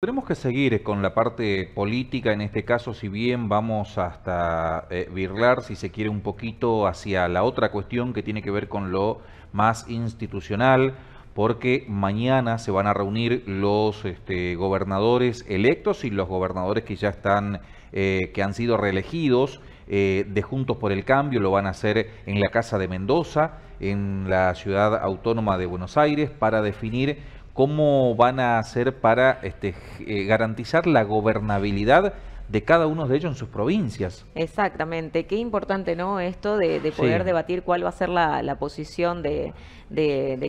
Tenemos que seguir con la parte política, en este caso, si bien vamos hasta eh, virlar, si se quiere, un poquito hacia la otra cuestión que tiene que ver con lo más institucional, porque mañana se van a reunir los este, gobernadores electos y los gobernadores que ya están, eh, que han sido reelegidos eh, de Juntos por el Cambio, lo van a hacer en la Casa de Mendoza, en la ciudad autónoma de Buenos Aires, para definir ¿Cómo van a hacer para este, eh, garantizar la gobernabilidad de cada uno de ellos en sus provincias. Exactamente, qué importante, ¿no? Esto de, poder debatir cuál va a ser la, posición de,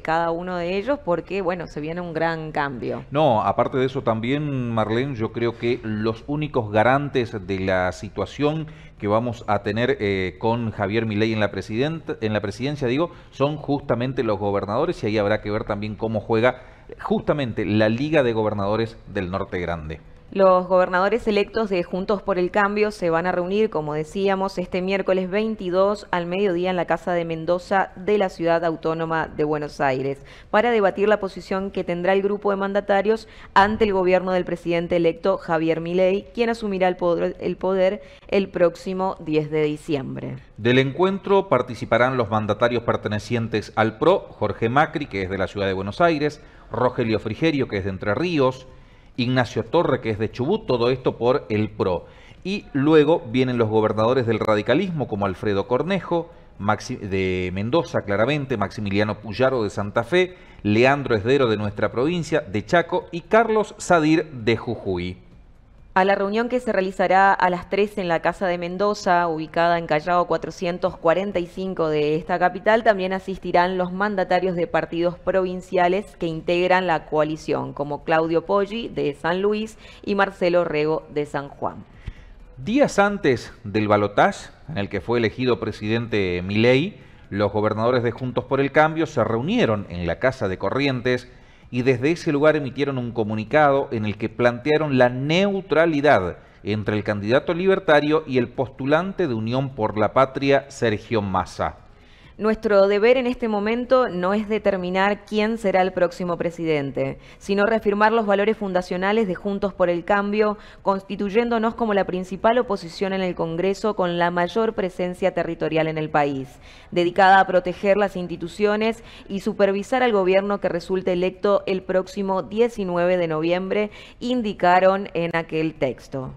cada uno de ellos, porque, bueno, se viene un gran cambio. No, aparte de eso también, Marlene, yo creo que los únicos garantes de la situación que vamos a tener eh, con Javier Milei en la, en la presidencia, digo, son justamente los gobernadores y ahí habrá que ver también cómo juega justamente la Liga de Gobernadores del Norte Grande. Los gobernadores electos de Juntos por el Cambio se van a reunir, como decíamos, este miércoles 22 al mediodía en la Casa de Mendoza de la Ciudad Autónoma de Buenos Aires para debatir la posición que tendrá el grupo de mandatarios ante el gobierno del presidente electo Javier Milei, quien asumirá el poder el, poder el próximo 10 de diciembre. Del encuentro participarán los mandatarios pertenecientes al PRO, Jorge Macri, que es de la Ciudad de Buenos Aires, Rogelio Frigerio, que es de Entre Ríos, Ignacio Torre, que es de Chubut, todo esto por el PRO. Y luego vienen los gobernadores del radicalismo, como Alfredo Cornejo, de Mendoza, claramente, Maximiliano Puyaro de Santa Fe, Leandro Esdero de nuestra provincia, de Chaco, y Carlos Sadir de Jujuy a la reunión que se realizará a las 3 en la Casa de Mendoza, ubicada en Callao 445 de esta capital, también asistirán los mandatarios de partidos provinciales que integran la coalición, como Claudio Poggi de San Luis y Marcelo Rego de San Juan. Días antes del balotaz en el que fue elegido presidente Milei, los gobernadores de Juntos por el Cambio se reunieron en la Casa de Corrientes y desde ese lugar emitieron un comunicado en el que plantearon la neutralidad entre el candidato libertario y el postulante de Unión por la Patria, Sergio Massa. Nuestro deber en este momento no es determinar quién será el próximo presidente, sino reafirmar los valores fundacionales de Juntos por el Cambio, constituyéndonos como la principal oposición en el Congreso con la mayor presencia territorial en el país, dedicada a proteger las instituciones y supervisar al gobierno que resulte electo el próximo 19 de noviembre, indicaron en aquel texto.